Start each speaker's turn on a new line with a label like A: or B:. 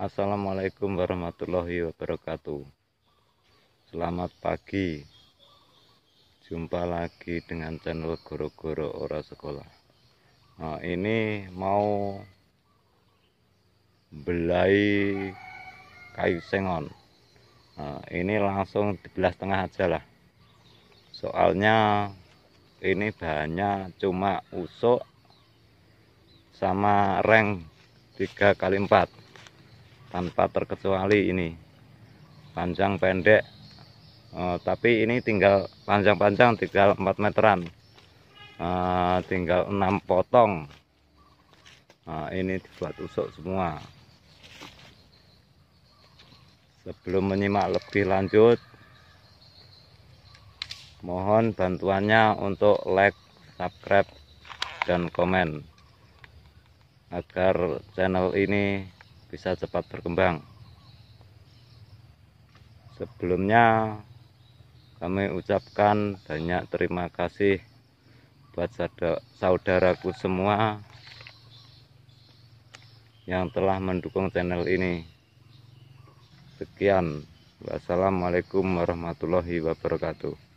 A: Assalamualaikum warahmatullahi wabarakatuh Selamat pagi Jumpa lagi dengan channel Goro-Goro Ora Sekolah nah, Ini mau Belai Kayu sengon nah, Ini langsung dibelah tengah aja lah Soalnya Ini bahannya cuma usuk Sama reng 3 kali 4 tanpa terkecuali ini panjang pendek uh, tapi ini tinggal panjang-panjang tinggal 4 meteran uh, tinggal 6 potong uh, ini dibuat usuk semua sebelum menyimak lebih lanjut mohon bantuannya untuk like subscribe dan komen agar channel ini bisa cepat berkembang sebelumnya kami ucapkan banyak terima kasih buat saudaraku semua yang telah mendukung channel ini sekian wassalamualaikum warahmatullahi wabarakatuh